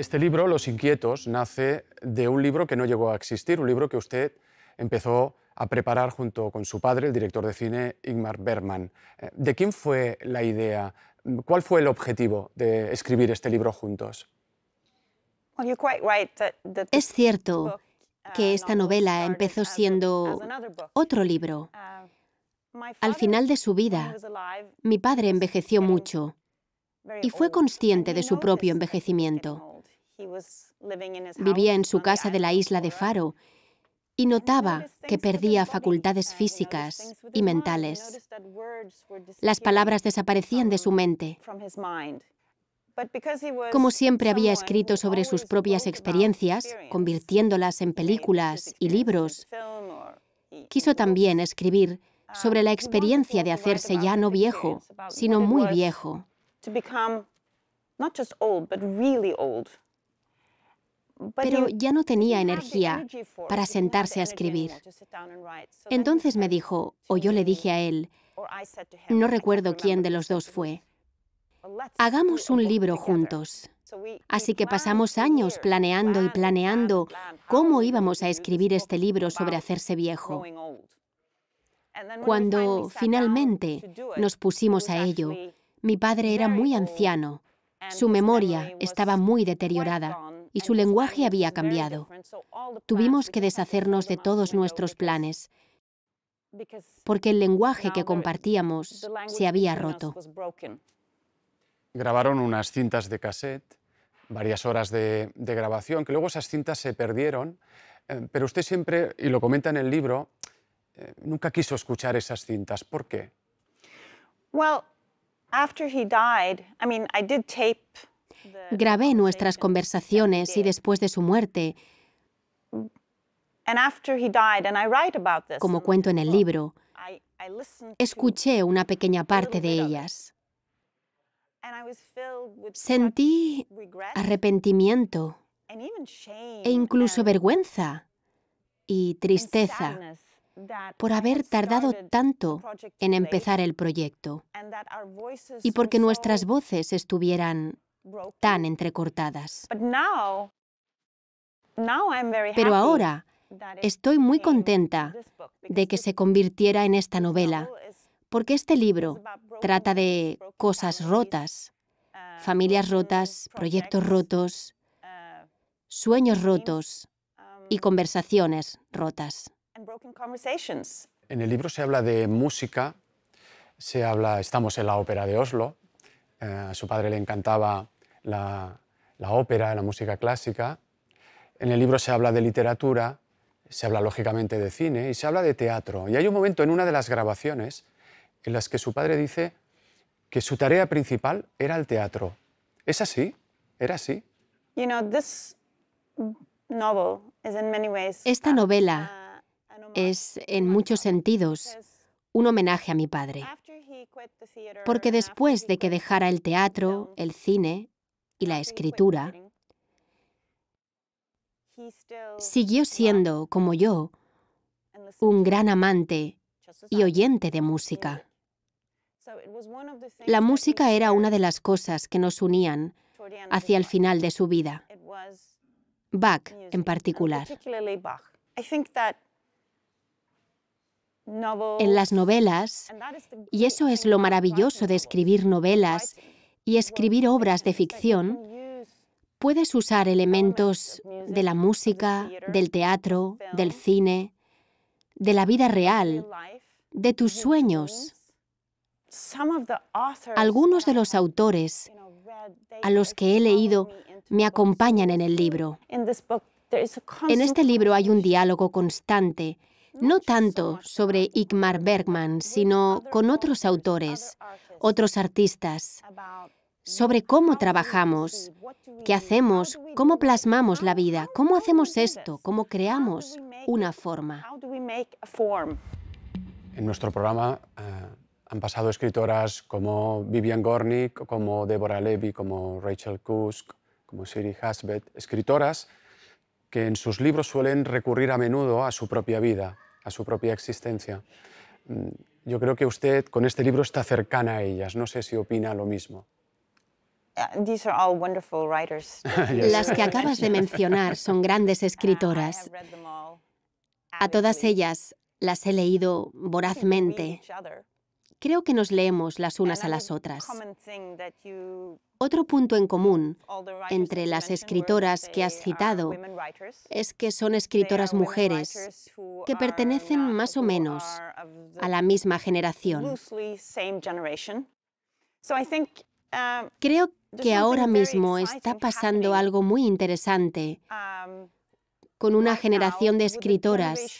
Este libro, Los Inquietos, nace de un libro que no llegó a existir, un libro que usted empezó a preparar junto con su padre, el director de cine Ingmar Bergman. Eh, ¿De quién fue la idea? ¿Cuál fue el objetivo de escribir este libro juntos? Es cierto que uh, esta novela empezó siendo otro libro. Uh, Al final de su vida, mi padre envejeció mucho y fue consciente de su propio envejecimiento. Vivía en su casa de la isla de Faro y notaba que perdía facultades físicas y mentales. Las palabras desaparecían de su mente. Como siempre había escrito sobre sus propias experiencias, convirtiéndolas en películas y libros, e-, quiso también escribir ah, sobre la experiencia de hacerse ya no viejo, sino muy viejo pero ya no tenía energía para sentarse a escribir. Entonces me dijo, o yo le dije a él, no recuerdo quién de los dos fue, hagamos un libro juntos. Así que pasamos años planeando y planeando cómo íbamos a escribir este libro sobre hacerse viejo. Cuando finalmente nos pusimos a ello, mi padre era muy anciano, su memoria estaba muy deteriorada y su lenguaje había cambiado. Tuvimos que deshacernos de todos nuestros planes porque el lenguaje que compartíamos se había roto. Grabaron unas cintas de cassette, varias horas de, grabación, que luego esas cintas se perdieron, eh, pero usted siempre, y lo comenta en el libro, eh, nunca quiso escuchar esas cintas. ¿Por qué? Well, after he died, I mean, I did tape Grabé nuestras conversaciones y después de su muerte, como cuento en el libro, escuché una pequeña parte de ellas. Sentí arrepentimiento e incluso vergüenza y tristeza por haber tardado tanto en empezar el proyecto y porque nuestras voces estuvieran tan entrecortadas. Pero ahora estoy muy contenta de que se convirtiera en esta novela, porque este libro trata de cosas rotas, uh, familias rotas, proyectos rotos, uh, sueños rotos y um, conversaciones rotas. En el libro se habla de música, se habla, estamos en la ópera de Oslo, eh, a su padre le encantaba la, la ópera, la música clásica. En el libro se habla de literatura, se habla lógicamente de cine y se habla de teatro. Y hay un momento en una de las grabaciones en las que su padre dice que su tarea principal era el teatro. ¿Es así? ¿Era así? Esta novela uh, es, en muchos sentidos, un homenaje a mi padre. Porque después de que dejara el teatro, el cine y la escritura, siguió siendo, como yo, un gran amante y oyente de música. La música era una de las cosas que nos unían hacia el final de su vida. Bach en particular en las novelas, y eso es lo maravilloso de escribir novelas y escribir obras de ficción, puedes usar elementos de la música, del teatro, del cine, de la vida real, de tus sueños. Algunos de los autores a los que he leído me acompañan en el libro. En este libro hay un diálogo constante no tanto sobre Igmar Bergman, sino con otros autores, otros artistas, sobre cómo trabajamos, qué hacemos, cómo plasmamos la vida, cómo hacemos esto, cómo creamos una forma. En nuestro programa eh, han pasado escritoras como Vivian Gornick, como Deborah Levy, como Rachel Kusk, como Siri Hasbet, escritoras que en sus libros suelen recurrir a menudo a su propia vida, a su propia existencia. Mm, yo creo que usted con este libro está cercana a ellas. No sé si opina lo mismo. Uh, las que acabas de mencionar son grandes escritoras. A todas ellas las he leído vorazmente creo que nos leemos las unas a las otras. Otro punto en común entre las escritoras que has citado es que son escritoras mujeres que pertenecen más o menos a la misma generación. Um, creo que ahora mismo está pasando algo muy interesante um, con una generación de escritoras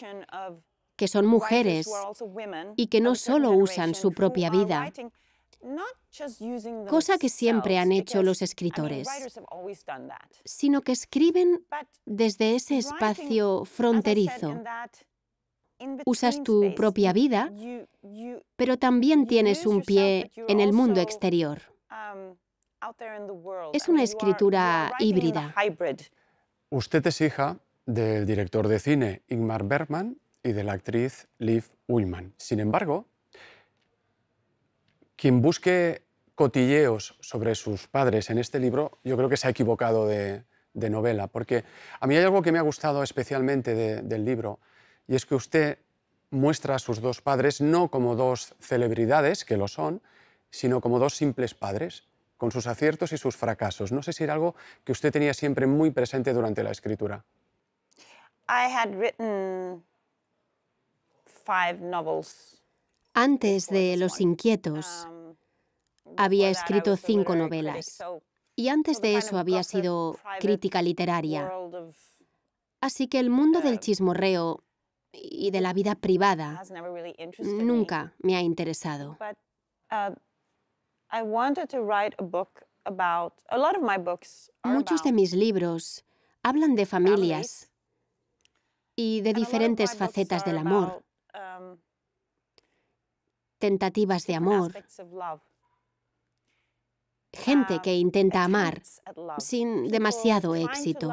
que son mujeres y que no solo usan su propia vida, cosa que siempre han hecho los escritores, sino que escriben desde ese espacio fronterizo. Usas tu propia vida, pero también tienes un pie en el mundo exterior. Es una escritura híbrida. Usted es hija del director de cine Ingmar Bergman y de la actriz Liv Ullman. Sin embargo, quien busque cotilleos sobre sus padres en este libro, yo creo que se ha equivocado de, novela, porque a mí hay algo que me ha gustado especialmente del libro, y es que usted muestra a sus dos padres no como dos celebridades, que lo son, sino como dos simples padres, con sus aciertos y sus fracasos. No sé si era algo que usted tenía siempre muy presente durante la escritura. I had written antes de Los Inquietos, um, había escrito cinco novelas y antes de eso había sido crítica literaria. Así que el mundo del chismorreo y de la vida privada nunca me ha interesado. Muchos de mis libros hablan de familias y de diferentes facetas del amor tentativas de amor, gente um, que intenta amar sin demasiado éxito.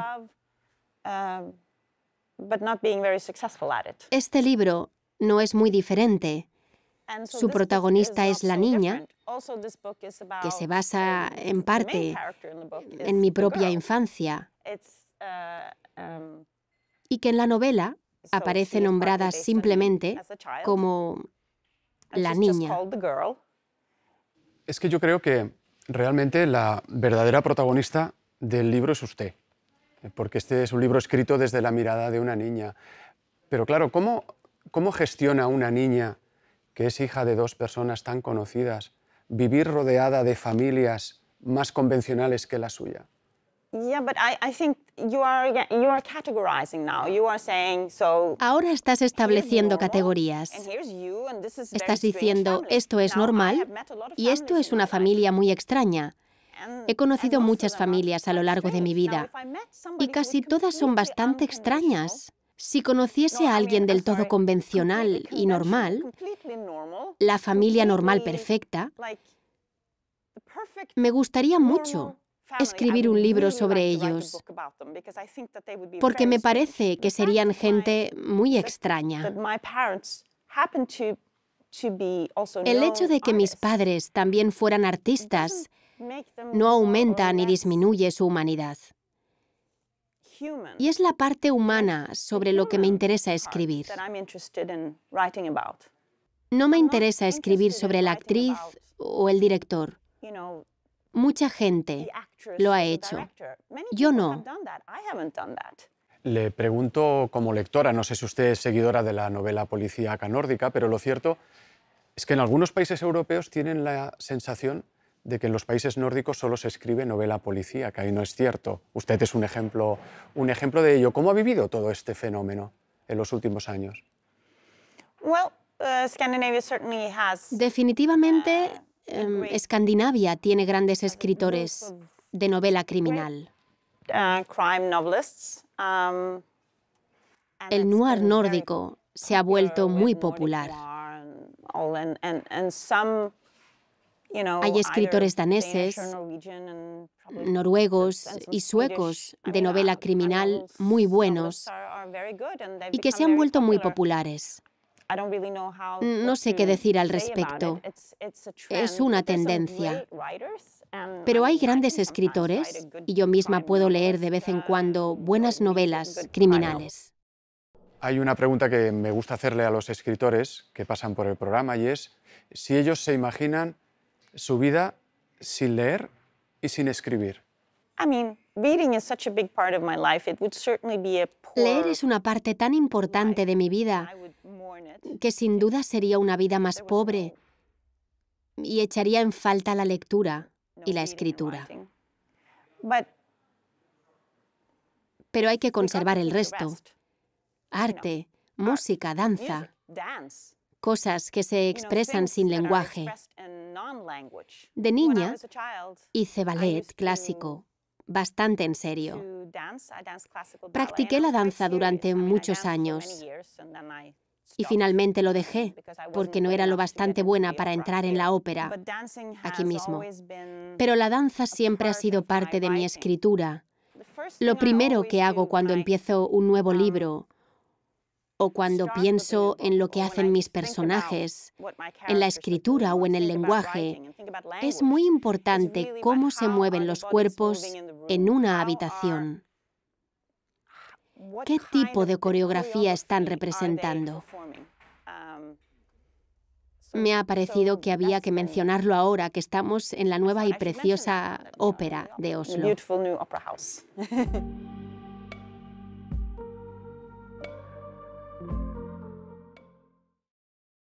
Um, este libro no es muy diferente. Su protagonista es la niña, que se basa en parte en mi propia infancia, uh, um, y que en la novela aparece nombrada simplemente como la niña. Es que yo creo que realmente la verdadera protagonista del libro es usted, porque este es un libro escrito desde la mirada de una niña. Pero claro, ¿cómo, cómo gestiona una niña que es hija de dos personas tan conocidas vivir rodeada de familias más convencionales que la suya? Ahora estás estableciendo categorías. Estás diciendo, esto es normal y esto es una familia muy extraña. He conocido muchas familias a lo largo de mi vida y casi todas son bastante extrañas. Si conociese a alguien del todo convencional y normal, la familia normal perfecta, me gustaría mucho escribir un libro sobre ellos, porque me parece que serían gente muy extraña. El hecho de que mis padres también fueran artistas no aumenta ni disminuye su humanidad. Y es la parte humana sobre lo que me interesa escribir. No me interesa escribir sobre la actriz o el director. Mucha gente lo ha hecho. Yo no. Le pregunto como lectora, no sé si usted es seguidora de la novela policíaca nórdica, pero lo cierto es que en algunos países europeos tienen la sensación de que en los países nórdicos solo se escribe novela policíaca y no es cierto. Usted es un ejemplo, un ejemplo de ello. ¿Cómo ha vivido todo este fenómeno en los últimos años? Uh, Definitivamente, uh, Em, Escandinavia tiene grandes escritores de novela criminal. Uh, um, El noir nórdico se ha vuelto muy popular. Hay escritores daneses, noruegos y suecos de novela criminal muy buenos y que se han vuelto muy populares. Mm, no sé qué decir al respecto. Es una tendencia. Um, Pero hay grandes escritores y yo misma puedo leer de vez en uh, cuando buenas novelas criminales. Hay una pregunta que me gusta hacerle a los escritores que pasan por el programa y es si ellos se imaginan su vida sin leer y sin escribir. Leer es una parte tan importante de mi vida que sin duda sería una vida más pobre y echaría en falta la lectura y la escritura. Pero hay que conservar el resto. Arte, música, danza, cosas que se expresan sin lenguaje. De niña hice ballet clásico bastante en serio. Practiqué la danza durante muchos años y finalmente lo dejé porque no era lo bastante buena para entrar en la ópera aquí mismo. Pero la danza siempre ha sido parte de mi escritura. Lo primero que hago cuando empiezo un nuevo um, libro o cuando pienso en lo que hacen mis personajes, en la escritura o en el lenguaje, es muy importante cómo se mueven los cuerpos en una habitación. ¿Qué tipo de coreografía están representando? Um, Me ha parecido que había que mencionarlo ahora que estamos en la nueva y preciosa um, ópera de Oslo.